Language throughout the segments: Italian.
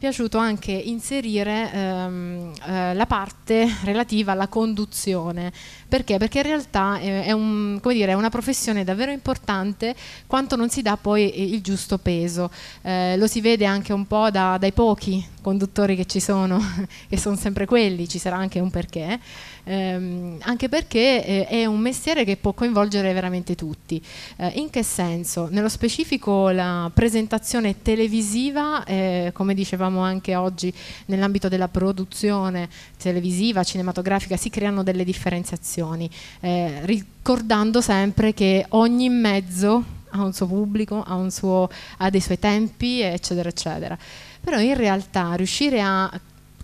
piaciuto anche inserire ehm, eh, la parte relativa alla conduzione. Perché? Perché in realtà eh, è, un, dire, è, una professione davvero importante quanto non si dà poi il giusto peso. Eh, lo si vede anche un po' da, dai pochi conduttori che ci sono, che sono sempre quelli, ci sarà anche un perché, ehm, anche perché eh, è un mestiere che può coinvolgere veramente tutti. Eh, in che senso? Nello specifico la presentazione televisiva, eh, come dicevamo anche oggi, nell'ambito della produzione televisiva, cinematografica, si creano delle differenziazioni, eh, ricordando sempre che ogni mezzo ha un suo pubblico, ha, un suo, ha dei suoi tempi, eccetera, eccetera però in realtà riuscire a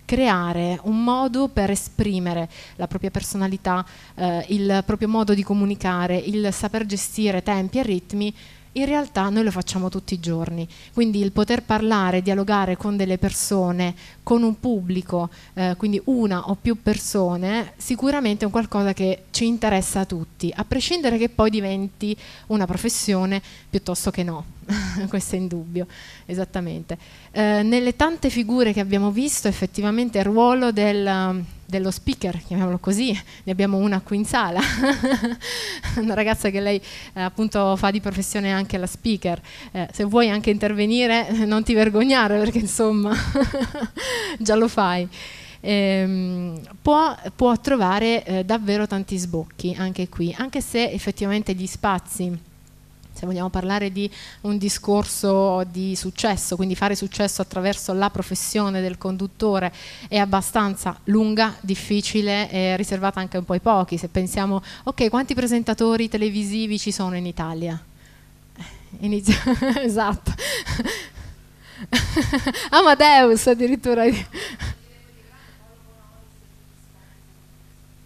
creare un modo per esprimere la propria personalità, eh, il proprio modo di comunicare, il saper gestire tempi e ritmi in realtà noi lo facciamo tutti i giorni. Quindi il poter parlare, dialogare con delle persone, con un pubblico, eh, quindi una o più persone, sicuramente è un qualcosa che ci interessa a tutti, a prescindere che poi diventi una professione piuttosto che no. questo è in dubbio, esattamente. Eh, nelle tante figure che abbiamo visto, effettivamente il ruolo del dello speaker, chiamiamolo così, ne abbiamo una qui in sala, una ragazza che lei eh, appunto fa di professione anche la speaker, eh, se vuoi anche intervenire non ti vergognare perché insomma già lo fai. Ehm, può, può, trovare eh, davvero tanti sbocchi anche qui, anche se effettivamente gli spazi se vogliamo parlare di un discorso di successo, quindi fare successo attraverso la professione del conduttore è abbastanza lunga, difficile e riservata anche un po' ai pochi. Se pensiamo, ok, quanti presentatori televisivi ci sono in Italia? Eh, inizio, esatto. Amadeus addirittura.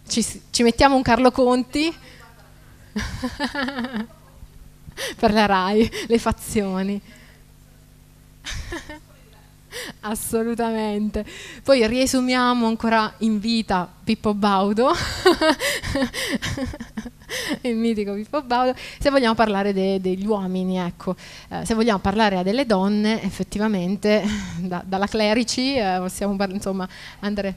Ci, ci mettiamo un Carlo Conti. per la RAI, le fazioni. Assolutamente. Poi riesumiamo ancora in vita Pippo Baudo, il mitico Pippo Baudo, se vogliamo parlare de degli uomini, ecco. eh, se vogliamo parlare a delle donne, effettivamente, da dalla clerici eh, possiamo insomma, andare...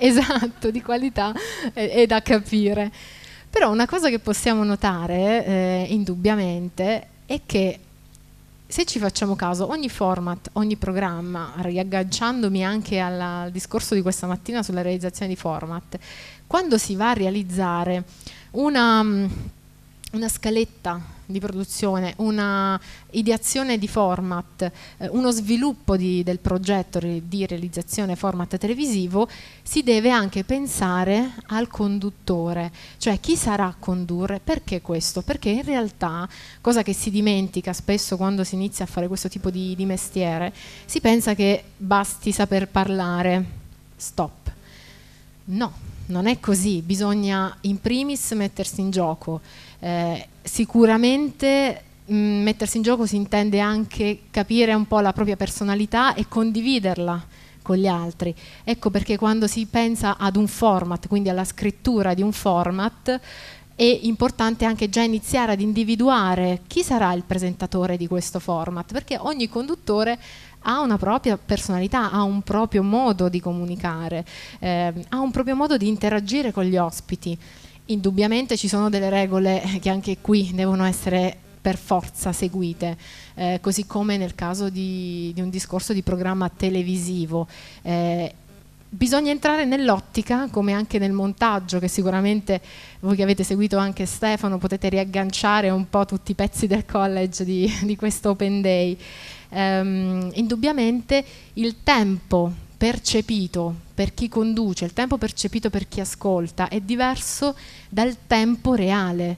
esatto, di qualità è da capire. Però una cosa che possiamo notare eh, indubbiamente è che se ci facciamo caso, ogni format, ogni programma, riagganciandomi anche alla, al discorso di questa mattina sulla realizzazione di format, quando si va a realizzare una, mm, una scaletta di produzione, una ideazione di format, eh, uno sviluppo di, del progetto di realizzazione format televisivo, si deve anche pensare al conduttore, cioè chi sarà a condurre, perché questo? Perché in realtà, cosa che si dimentica spesso quando si inizia a fare questo tipo di, di mestiere, si pensa che basti saper parlare, stop. No, non è così, bisogna in primis mettersi in gioco. Eh, sicuramente mh, mm, mettersi in gioco si intende anche capire un po' la propria personalità e condividerla con gli altri. Ecco perché quando si pensa ad un format, quindi alla scrittura di un format, è importante anche già iniziare ad individuare chi sarà il presentatore di questo format, perché ogni conduttore ha una propria personalità, ha un proprio modo di comunicare, eh, ha un proprio modo di interagire con gli ospiti. Indubbiamente ci sono delle regole che anche qui devono essere per forza seguite, eh, così come nel caso di, di, un discorso di programma televisivo. Eh, bisogna entrare nell'ottica, come anche nel montaggio, che sicuramente voi che avete seguito anche Stefano potete riagganciare un po' tutti i pezzi del college di, di questo Open Day ehm, indubbiamente il tempo percepito per chi conduce, il tempo percepito per chi ascolta è diverso dal tempo reale.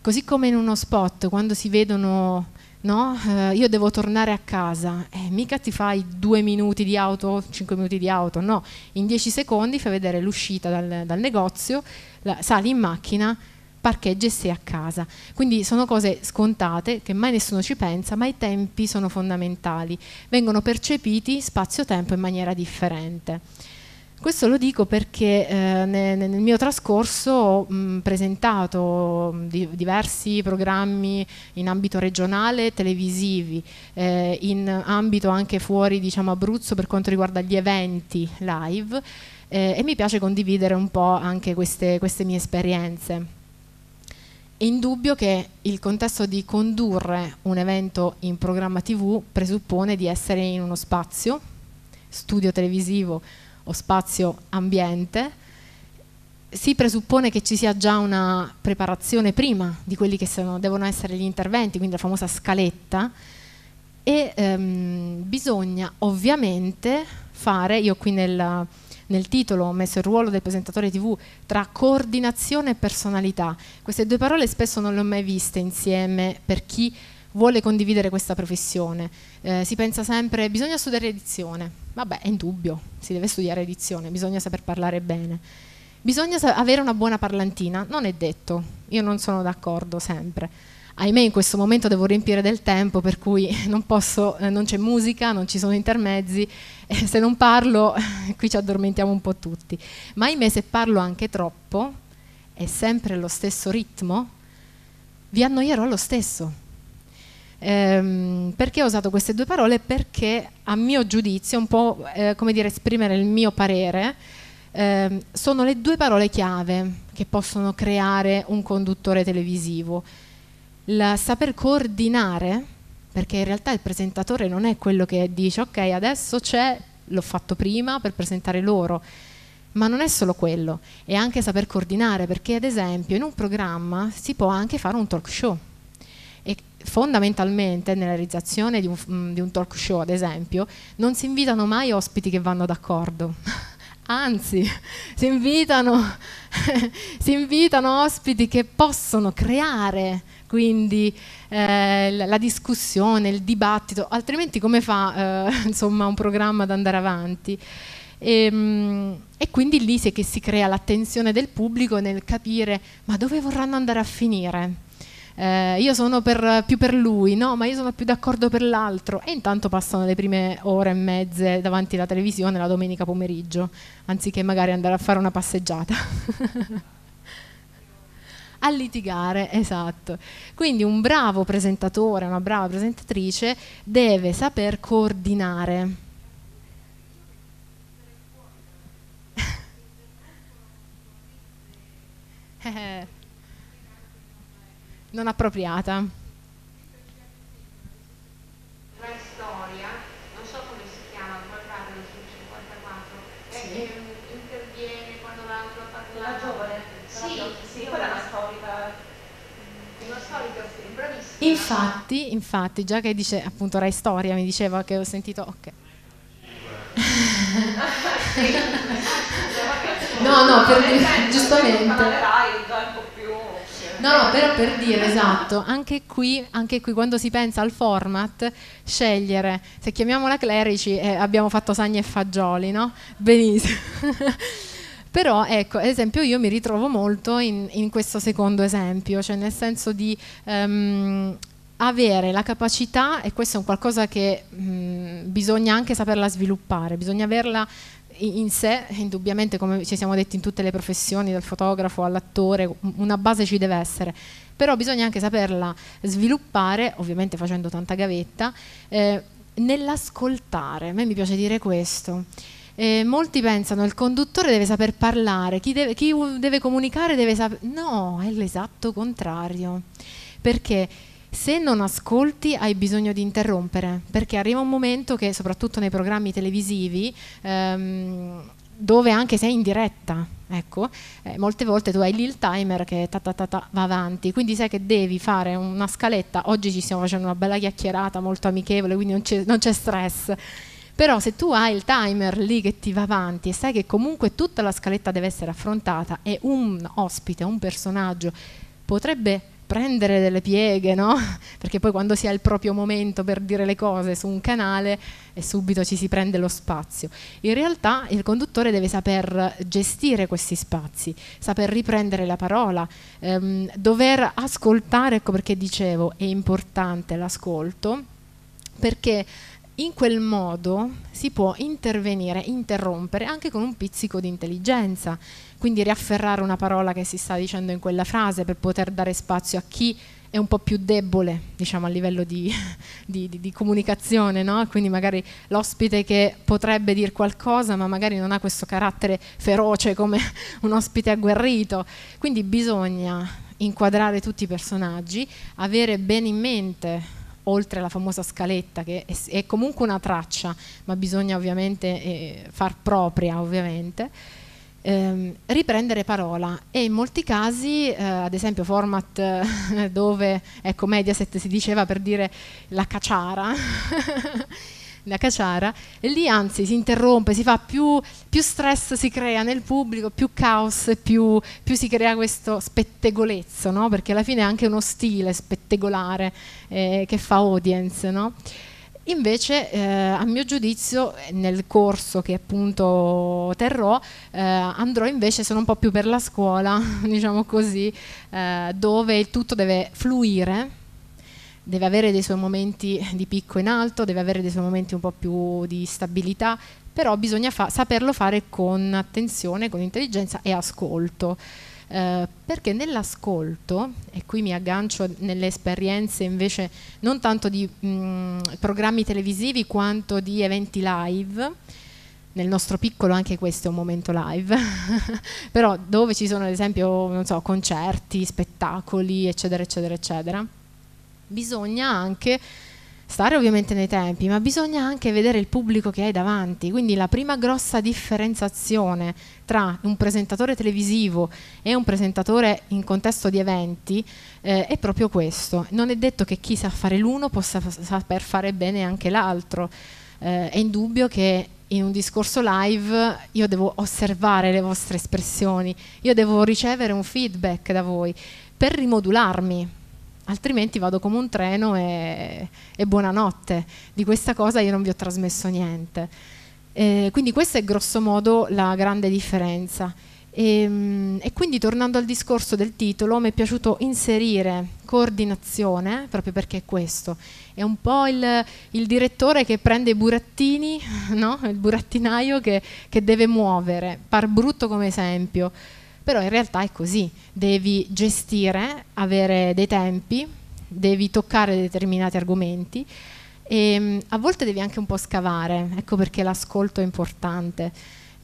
Così come in uno spot, quando si vedono, no, eh, io devo tornare a casa, eh, mica ti fai due minuti di auto, cinque minuti di auto, no, in dieci secondi fai vedere l'uscita dal, dal negozio, la, sali in macchina, parcheggia e sei a casa. Quindi sono cose scontate che mai nessuno ci pensa, ma i tempi sono fondamentali, vengono percepiti spazio-tempo in maniera differente. Questo lo dico perché eh, nel, nel, mio trascorso ho mh, presentato di, diversi programmi in ambito regionale, televisivi, eh, in ambito anche fuori diciamo, Abruzzo per quanto riguarda gli eventi live eh, e mi piace condividere un po' anche queste, queste mie esperienze è indubbio che il contesto di condurre un evento in programma TV presuppone di essere in uno spazio, studio televisivo o spazio ambiente, si presuppone che ci sia già una preparazione prima di quelli che sono, devono essere gli interventi, quindi la famosa scaletta, e ehm, bisogna ovviamente fare, io qui nel, nel titolo ho messo il ruolo del presentatore tv tra coordinazione e personalità. Queste due parole spesso non le ho mai viste insieme per chi vuole condividere questa professione. Eh, si pensa sempre bisogna studiare edizione, vabbè è indubbio, si deve studiare edizione, bisogna saper parlare bene. Bisogna avere una buona parlantina, non è detto, io non sono d'accordo sempre ahimè in questo momento devo riempire del tempo per cui non, posso, eh, non c'è musica, non ci sono intermezzi, e se non parlo qui ci addormentiamo un po' tutti. Ma ahimè se parlo anche troppo, è sempre lo stesso ritmo, vi annoierò lo stesso. Ehm, perché ho usato queste due parole? Perché a mio giudizio, un po' eh, come dire esprimere il mio parere, eh, sono le due parole chiave che possono creare un conduttore televisivo il saper coordinare, perché in realtà il presentatore non è quello che dice ok adesso c'è, l'ho fatto prima per presentare loro, ma non è solo quello, è anche saper coordinare, perché ad esempio in un programma si può anche fare un talk show. E fondamentalmente nella realizzazione di un, di un talk show, ad esempio, non si invitano mai ospiti che vanno d'accordo. Anzi, si invitano, si invitano ospiti che possono creare quindi eh, la discussione, il dibattito, altrimenti come fa eh, insomma, un programma ad andare avanti? E, ehm, e, quindi lì si, che si crea l'attenzione del pubblico nel capire ma dove vorranno andare a finire? Eh, io sono per, più per lui, no, ma io sono più d'accordo per l'altro. E intanto passano le prime ore e mezze davanti alla televisione la domenica pomeriggio, anziché magari andare a fare una passeggiata. a litigare, esatto. Quindi un bravo presentatore, una brava presentatrice deve saper coordinare. Eh, non appropriata. infatti, infatti, già che dice appunto Rai Storia, mi diceva che ho sentito, ok. no, no, per dire, giustamente. No, no, però per dire, esatto, anche qui, anche qui, quando si pensa al format, scegliere, se chiamiamola Clerici eh, abbiamo fatto Sagni e Fagioli, no? Benissimo. però ecco, ad esempio io mi ritrovo molto in, in questo secondo esempio, cioè nel senso di um, avere la capacità, e questo è un qualcosa che mh, bisogna anche saperla sviluppare, bisogna averla in sé, indubbiamente come ci siamo detti in tutte le professioni, dal fotografo all'attore, una base ci deve essere, però bisogna anche saperla sviluppare, ovviamente facendo tanta gavetta, eh, nell'ascoltare, a me mi piace dire questo. Eh, molti pensano il conduttore deve saper parlare, chi deve, chi deve comunicare deve saper... No, è l'esatto contrario, perché se non ascolti hai bisogno di interrompere, perché arriva un momento che soprattutto nei programmi televisivi ehm, dove anche sei in diretta, ecco, eh, molte volte tu hai lì il timer che ta ta ta ta va avanti, quindi sai che devi fare una scaletta, oggi ci stiamo facendo una bella chiacchierata molto amichevole, quindi non c'è stress, però se tu hai il timer lì che ti va avanti e sai che comunque tutta la scaletta deve essere affrontata e un ospite, un personaggio potrebbe prendere delle pieghe, no? Perché poi quando si ha il proprio momento per dire le cose su un canale e eh, subito ci si prende lo spazio. In realtà il conduttore deve saper gestire questi spazi, saper riprendere la parola, ehm, dover ascoltare, ecco perché dicevo, è importante l'ascolto, perché in quel modo si può intervenire, interrompere anche con un pizzico di intelligenza, quindi riafferrare una parola che si sta dicendo in quella frase per poter dare spazio a chi è un po' più debole diciamo, a livello di, di, di, di comunicazione, no? quindi magari l'ospite che potrebbe dire qualcosa ma magari non ha questo carattere feroce come un ospite agguerrito, quindi bisogna inquadrare tutti i personaggi, avere bene in mente oltre alla famosa scaletta che è, è comunque una traccia ma bisogna ovviamente eh, far propria ovviamente ehm, riprendere parola e in molti casi eh, ad esempio format eh, dove ecco Mediaset si diceva per dire la caciara la caciara, e lì anzi si interrompe, si fa più, più stress si crea nel pubblico, più caos, più, più si crea questo spettegolezzo, no? perché alla fine è anche uno stile spettegolare eh, che fa audience. No? Invece, eh, a mio giudizio, nel corso che appunto terrò, eh, andrò invece, sono un po' più per la scuola, diciamo così, eh, dove tutto deve fluire deve avere dei suoi momenti di picco in alto, deve avere dei suoi momenti un po' più di stabilità, però bisogna fa saperlo fare con attenzione, con intelligenza e ascolto. Eh, perché nell'ascolto, e qui mi aggancio nelle esperienze invece non tanto di mh, programmi televisivi quanto di eventi live, nel nostro piccolo anche questo è un momento live, però dove ci sono ad esempio so, concerti, spettacoli, eccetera, eccetera, eccetera bisogna anche stare ovviamente nei tempi, ma bisogna anche vedere il pubblico che hai davanti. Quindi la prima grossa differenziazione tra un presentatore televisivo e un presentatore in contesto di eventi eh, è proprio questo. Non è detto che chi sa fare l'uno possa saper fare bene anche l'altro. Eh, è indubbio che in un discorso live io devo osservare le vostre espressioni, io devo ricevere un feedback da voi per rimodularmi altrimenti vado come un treno e, e buonanotte. Di questa cosa io non vi ho trasmesso niente. Eh, quindi questa è grossomodo la grande differenza. E, ehm, e, quindi tornando al discorso del titolo, mi è piaciuto inserire coordinazione, proprio perché è questo. È un po' il, il direttore che prende i burattini, no? il burattinaio che, che deve muovere, par brutto come esempio però in realtà è così, devi gestire, avere dei tempi, devi toccare determinati argomenti e mm, a volte devi anche un po' scavare, ecco perché l'ascolto è importante,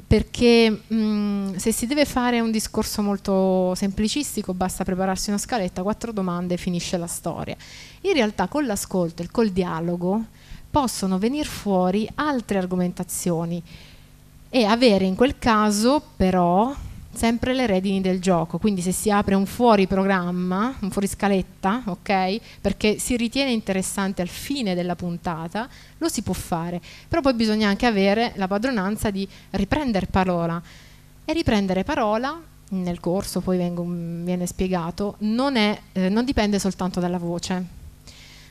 perché mh, mm, se si deve fare un discorso molto semplicistico basta prepararsi una scaletta, quattro domande e finisce la storia. In realtà con l'ascolto e col dialogo possono venire fuori altre argomentazioni e avere in quel caso però sempre le redini del gioco, quindi se si apre un fuori programma, un fuori scaletta, ok? Perché si ritiene interessante al fine della puntata, lo si può fare, però poi bisogna anche avere la padronanza di riprendere parola e riprendere parola nel corso poi vengo, viene spiegato, non, è, eh, non dipende soltanto dalla voce.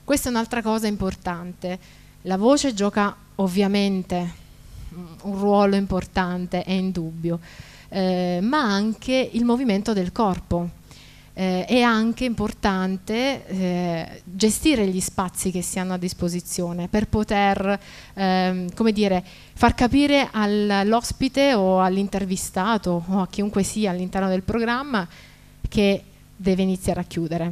Questa è un'altra cosa importante. La voce gioca ovviamente mm, un ruolo importante, è indubbio eh, ma anche il movimento del corpo. Eh, è anche importante eh, gestire gli spazi che si hanno a disposizione per poter ehm, come dire, far capire all'ospite o all'intervistato o a chiunque sia all'interno del programma che deve iniziare a chiudere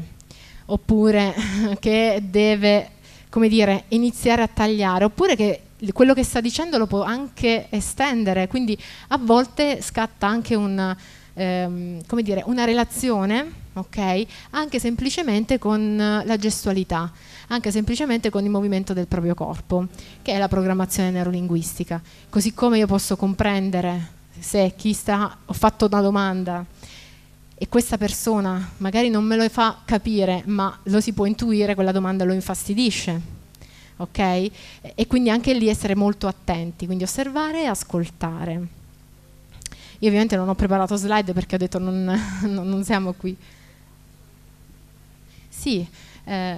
oppure che deve come dire, iniziare a tagliare oppure che quello che sta dicendo lo può anche estendere, quindi a volte scatta anche un, ehm, come dire, una relazione, okay, anche semplicemente con la gestualità, anche semplicemente con il movimento del proprio corpo, che è la programmazione neurolinguistica. Così come io posso comprendere se chi sta, ho fatto una domanda e questa persona magari non me lo fa capire, ma lo si può intuire, quella domanda lo infastidisce ok? E quindi anche lì essere molto attenti, quindi osservare e ascoltare. Io ovviamente non ho preparato slide perché ho detto non, non siamo qui. Sì, eh.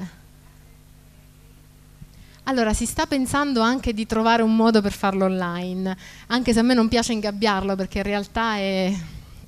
allora si sta pensando anche di trovare un modo per farlo online, anche se a me non piace ingabbiarlo perché in realtà è,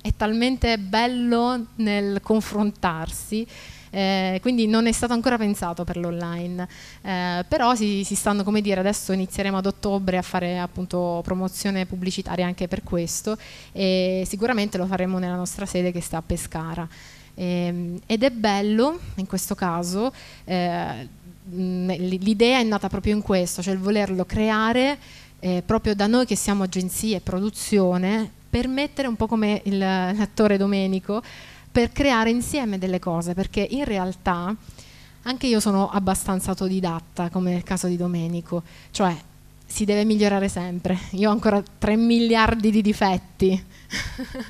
è talmente bello nel confrontarsi eh, quindi non è stato ancora pensato per l'online, eh, però si, si, stanno, come dire, adesso inizieremo ad ottobre a fare appunto promozione pubblicitaria anche per questo e sicuramente lo faremo nella nostra sede che sta a Pescara. Eh, ed è bello, in questo caso, eh, l'idea è nata proprio in questo, cioè il volerlo creare eh, proprio da noi che siamo agenzie e produzione, permettere un po' come l'attore Domenico per creare insieme delle cose, perché in realtà anche io sono abbastanza autodidatta, come nel caso di Domenico, cioè si deve migliorare sempre. Io ho ancora 3 miliardi di difetti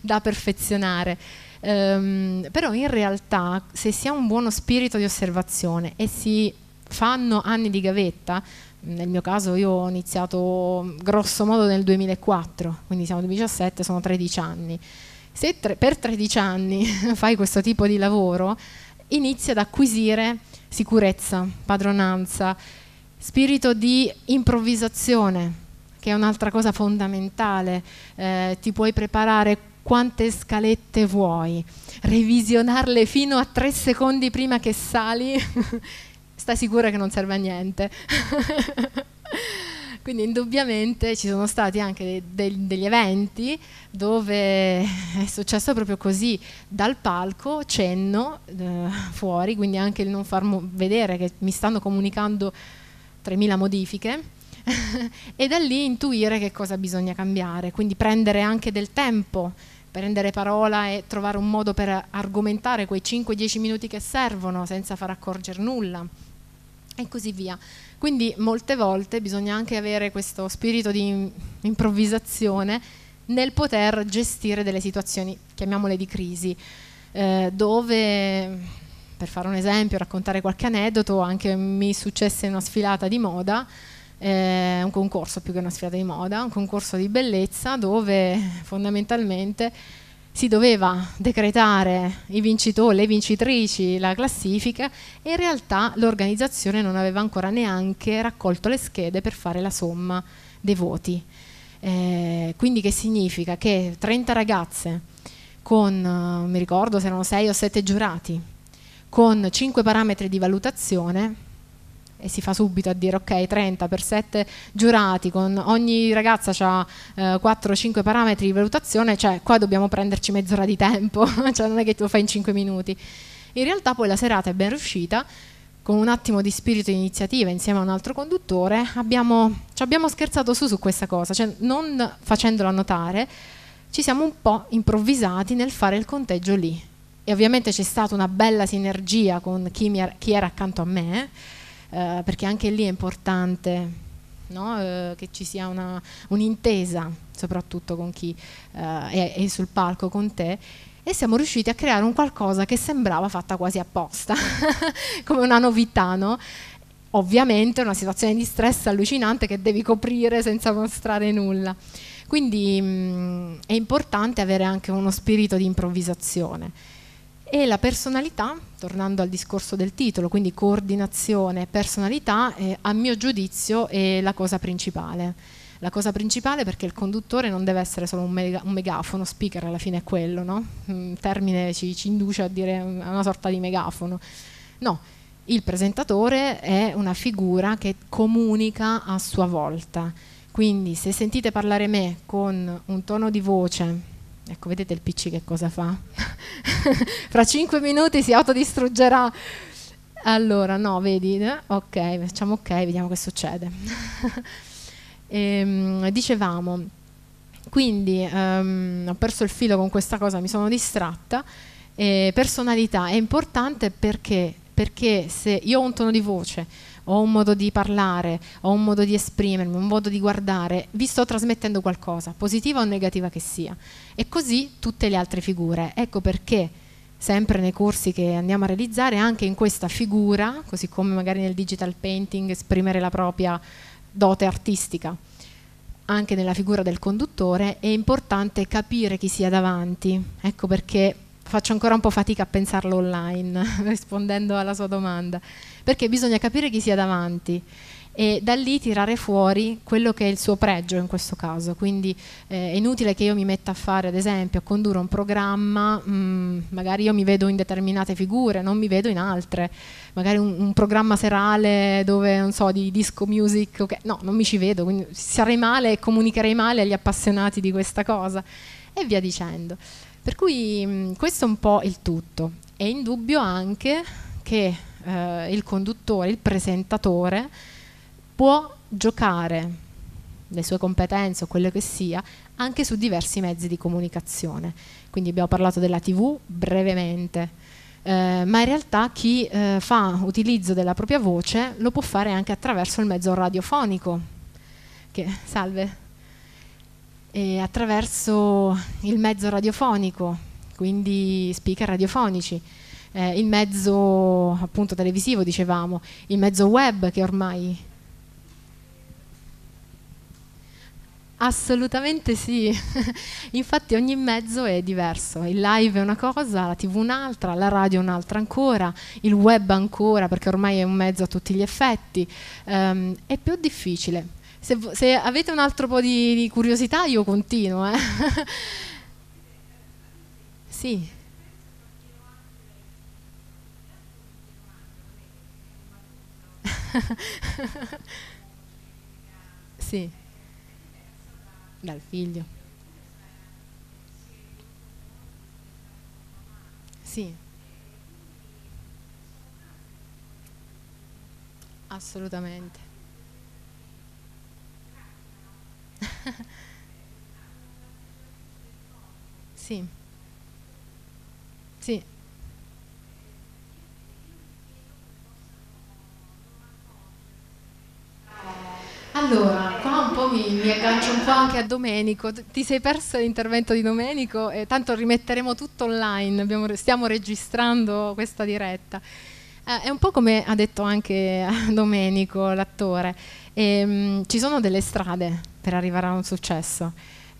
da perfezionare. Um, però in realtà se si ha un buono spirito di osservazione e si fanno anni di gavetta, nel mio caso io ho iniziato grosso modo nel 2004, quindi siamo 2017, sono 13 anni. Se tre, per 13 anni fai questo tipo di lavoro, inizi ad acquisire sicurezza, padronanza, spirito di improvvisazione, che è un'altra cosa fondamentale. Eh, ti puoi preparare quante scalette vuoi, revisionarle fino a tre secondi prima che sali, stai sicura che non serve a niente. Quindi indubbiamente ci sono stati anche de de degli eventi dove è successo proprio così, dal palco, cenno eh, fuori, quindi anche il non far vedere che mi stanno comunicando 3.000 modifiche e da lì intuire che cosa bisogna cambiare, quindi prendere anche del tempo prendere parola e trovare un modo per argomentare quei 5-10 minuti che servono senza far accorgere nulla e così via. Quindi molte volte bisogna anche avere questo spirito di improvvisazione nel poter gestire delle situazioni, chiamiamole di crisi, eh, dove, per fare un esempio, raccontare qualche aneddoto, anche mi successe una sfilata di moda, eh, un concorso più che una sfilata di moda, un concorso di bellezza dove fondamentalmente si doveva decretare i vincitori, le vincitrici, la classifica e in realtà l'organizzazione non aveva ancora neanche raccolto le schede per fare la somma dei voti. Eh, quindi che significa? Che 30 ragazze con, eh, mi ricordo se erano 6 o 7 giurati, con 5 parametri di valutazione e si fa subito a dire ok 30 per 7 giurati con ogni ragazza ha eh, 4-5 parametri di valutazione cioè qua dobbiamo prenderci mezz'ora di tempo cioè non è che tu lo fai in 5 minuti in realtà poi la serata è ben riuscita con un attimo di spirito e iniziativa insieme a un altro conduttore abbiamo, ci abbiamo scherzato su su questa cosa cioè non facendola notare ci siamo un po' improvvisati nel fare il conteggio lì e ovviamente c'è stata una bella sinergia con chi, era, chi era accanto a me eh, perché anche lì è importante no? eh, che ci sia un'intesa, soprattutto con chi eh, è, è sul palco con te e siamo riusciti a creare un qualcosa che sembrava fatta quasi apposta, come una novità, no? Ovviamente una situazione di stress allucinante che devi coprire senza mostrare nulla. Quindi mh, mm, è importante avere anche uno spirito di improvvisazione. E la personalità, tornando al discorso del titolo, quindi coordinazione e personalità, eh, a mio giudizio è la cosa principale. La cosa principale perché il conduttore non deve essere solo un, mega, un megafono, speaker alla fine è quello, no? Il mm, termine ci, ci induce a dire mm, una sorta di megafono. No, il presentatore è una figura che comunica a sua volta. Quindi se sentite parlare me con un tono di voce Ecco, vedete il PC che cosa fa? Fra 5 minuti si autodistruggerà. Allora, no, vedi, eh? ok, facciamo ok, vediamo che succede. e, ehm, dicevamo, quindi um, ho perso il filo con questa cosa, mi sono distratta. E eh, personalità è importante perché, perché se io ho un tono di voce, ho un modo di parlare, ho un modo di esprimermi, un modo di guardare, vi sto trasmettendo qualcosa, positiva o negativa che sia. E così tutte le altre figure. Ecco perché sempre nei corsi che andiamo a realizzare, anche in questa figura, così come magari nel digital painting, esprimere la propria dote artistica anche nella figura del conduttore, è importante capire chi sia davanti. Ecco perché faccio ancora un po' fatica a pensarlo online, rispondendo alla sua domanda perché bisogna capire chi sia davanti e da lì tirare fuori quello che è il suo pregio in questo caso. Quindi eh, è inutile che io mi metta a fare, ad esempio, a condurre un programma, mh, mm, magari io mi vedo in determinate figure, non mi vedo in altre, magari un, un programma serale dove, non so, di disco music, okay, no, non mi ci vedo, quindi sarei male e comunicherei male agli appassionati di questa cosa e via dicendo. Per cui mh, mm, questo è un po' il tutto. È indubbio anche che eh, il conduttore, il presentatore, può giocare le sue competenze o quello che sia anche su diversi mezzi di comunicazione. Quindi abbiamo parlato della TV brevemente. Eh, ma in realtà chi eh, fa utilizzo della propria voce lo può fare anche attraverso il mezzo radiofonico, che, salve, e attraverso il mezzo radiofonico, quindi speaker radiofonici eh, il mezzo appunto televisivo, dicevamo, il mezzo web che ormai... Assolutamente sì, infatti ogni mezzo è diverso, il live è una cosa, la tv un'altra, la radio un'altra ancora, il web ancora perché ormai è un mezzo a tutti gli effetti, um, è più difficile. Se, se, avete un altro po' di, di curiosità io continuo. Eh. sì. sì, dal figlio. Sì. Assolutamente. sì. Sì. Allora, qua un po' mi, mi, aggancio un po' anche a Domenico. Ti sei perso l'intervento di Domenico, E eh, tanto rimetteremo tutto online, Abbiamo, stiamo registrando questa diretta. Eh, è un po' come ha detto anche eh, Domenico, l'attore, ehm, ci sono delle strade per arrivare a un successo.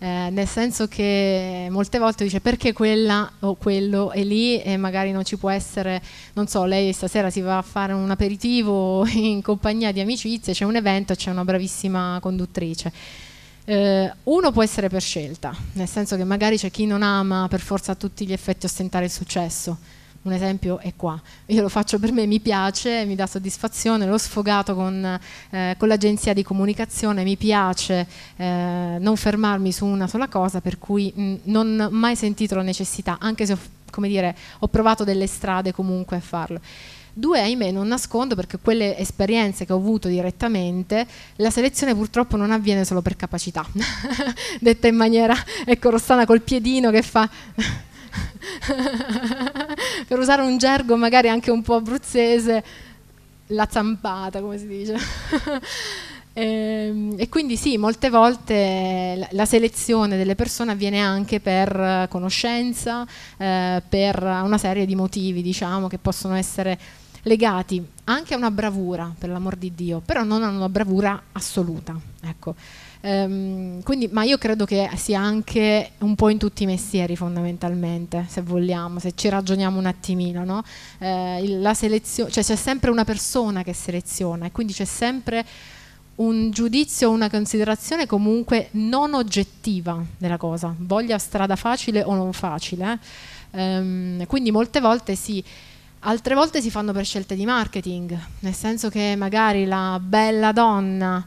Eh, nel senso che molte volte dice perché quella o quello è lì e magari non ci può essere, non so, lei stasera si va a fare un aperitivo in compagnia di amicizie, c'è un evento, c'è una bravissima conduttrice. Eh, uno può essere per scelta, nel senso che magari c'è chi non ama per forza a tutti gli effetti ostentare il successo un esempio è qua. Io lo faccio per me, mi piace, mi dà soddisfazione, l'ho sfogato con, eh, con l'agenzia di comunicazione, mi piace eh, non fermarmi su una sola cosa, per cui mh, mm, non ho mai sentito la necessità, anche se ho, come dire, ho provato delle strade comunque a farlo. Due, ahimè, non nascondo perché quelle esperienze che ho avuto direttamente, la selezione purtroppo non avviene solo per capacità, detta in maniera, ecco, Rossana col piedino che fa... per usare un gergo magari anche un po' abruzzese, la zampata, come si dice. e, ehm, e, quindi sì, molte volte la, la selezione delle persone avviene anche per conoscenza, eh, per una serie di motivi, diciamo, che possono essere legati anche a una bravura, per l'amor di Dio, però non a una bravura assoluta. Ecco. Ehm, quindi, ma io credo che sia anche un po' in tutti i mestieri fondamentalmente, se vogliamo, se ci ragioniamo un attimino. No? Eh, cioè c'è sempre una persona che seleziona e quindi c'è sempre un giudizio, una considerazione comunque non oggettiva della cosa, voglia strada facile o non facile. Eh? Ehm, quindi molte volte si... Altre volte si fanno per scelte di marketing, nel senso che magari la bella donna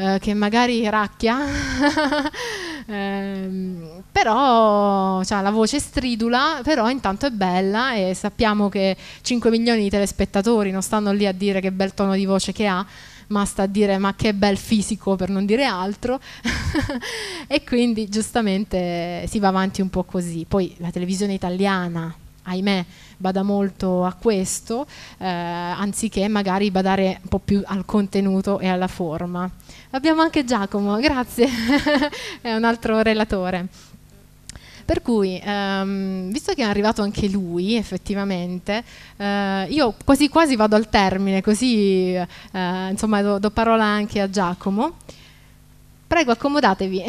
eh, che magari racchia, eh, però cioè, la voce stridula, però intanto è bella e sappiamo che 5 milioni di telespettatori non stanno lì a dire che bel tono di voce che ha, ma sta a dire ma che bel fisico per non dire altro e quindi giustamente si va avanti un po' così. Poi la televisione italiana, ahimè, bada molto a questo, eh, anziché magari badare un po' più al contenuto e alla forma. Abbiamo anche Giacomo, grazie, è un altro relatore. Per cui, ehm, visto che è arrivato anche lui, effettivamente, eh, io quasi quasi vado al termine, così eh, insomma do, do parola anche a Giacomo. Prego, accomodatevi,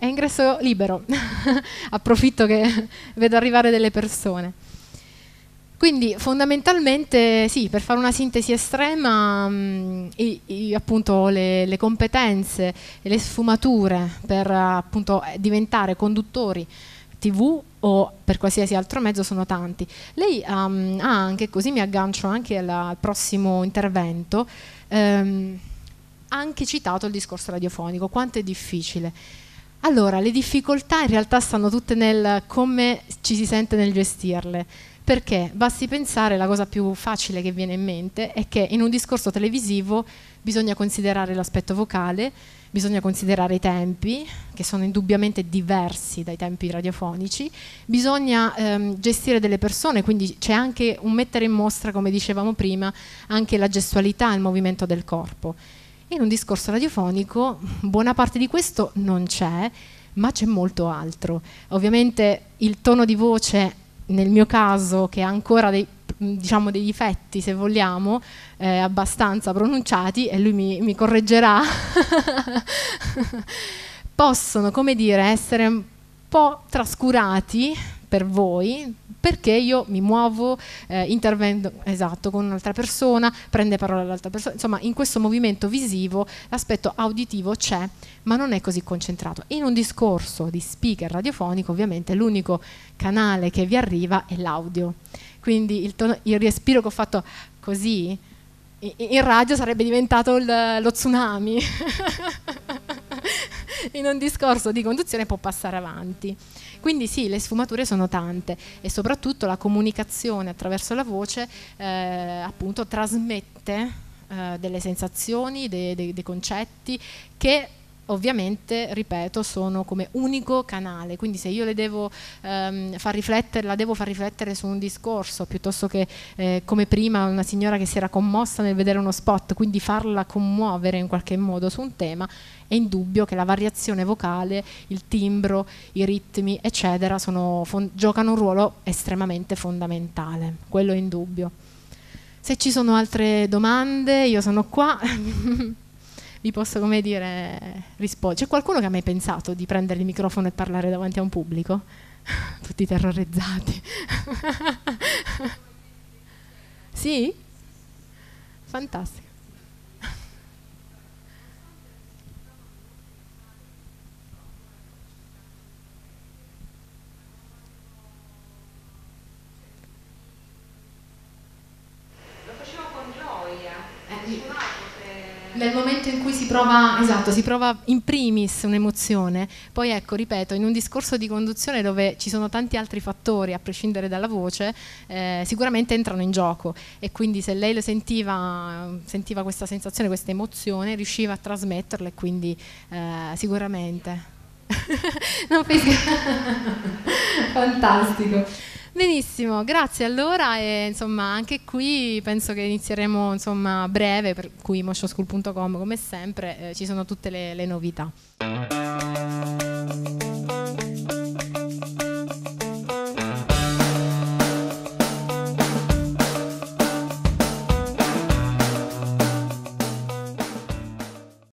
è ingresso libero. Approfitto che vedo arrivare delle persone. Quindi fondamentalmente sì, per fare una sintesi estrema, mh, mm, i, i, appunto, le, le, competenze e le sfumature per appunto, eh, diventare conduttori TV o per qualsiasi altro mezzo sono tanti. Lei um, ha anche, così mi aggancio anche alla, al prossimo intervento, ehm, ha anche citato il discorso radiofonico, quanto è difficile. Allora, le difficoltà in realtà stanno tutte nel come ci si sente nel gestirle perché basti pensare, la cosa più facile che viene in mente è che in un discorso televisivo bisogna considerare l'aspetto vocale, bisogna considerare i tempi, che sono indubbiamente diversi dai tempi radiofonici, bisogna ehm, gestire delle persone, quindi c'è anche un mettere in mostra, come dicevamo prima, anche la gestualità, il movimento del corpo. In un discorso radiofonico buona parte di questo non c'è, ma c'è molto altro. Ovviamente il tono di voce nel mio caso che ha ancora dei, diciamo, dei difetti, se vogliamo, eh, abbastanza pronunciati, e lui mi, mi correggerà, possono, come dire, essere un po' trascurati per voi, perché io mi muovo, eh, intervengo esatto, con un'altra persona, prende parola l'altra persona, insomma in questo movimento visivo l'aspetto auditivo c'è, ma non è così concentrato. In un discorso di speaker radiofonico ovviamente l'unico canale che vi arriva è l'audio, quindi il, tono, il respiro che ho fatto così in radio sarebbe diventato lo tsunami. in un discorso di conduzione può passare avanti. Quindi sì, le sfumature sono tante e soprattutto la comunicazione attraverso la voce eh, appunto trasmette eh, delle sensazioni, dei, dei, dei concetti che ovviamente, ripeto, sono come unico canale, quindi se io le devo ehm, far riflettere, la devo far riflettere su un discorso, piuttosto che eh, come prima una signora che si era commossa nel vedere uno spot, quindi farla commuovere in qualche modo su un tema, è indubbio che la variazione vocale, il timbro, i ritmi, eccetera, sono, giocano un ruolo estremamente fondamentale, quello è indubbio. Se ci sono altre domande, io sono qua. vi posso, come dire, rispondere. C'è qualcuno che ha mai pensato di prendere il microfono e parlare davanti a un pubblico? Tutti terrorizzati. sì? Fantastico. nel momento in cui si prova, esatto, si prova in primis un'emozione, poi ecco, ripeto, in un discorso di conduzione dove ci sono tanti altri fattori, a prescindere dalla voce, eh, sicuramente entrano in gioco e quindi se lei lo sentiva, sentiva questa sensazione, questa emozione, riusciva a trasmetterla e quindi eh, sicuramente. Fantastico. Benissimo, grazie allora e insomma anche qui penso che inizieremo insomma a breve per cui moshowschool.com come sempre eh, ci sono tutte le, le novità.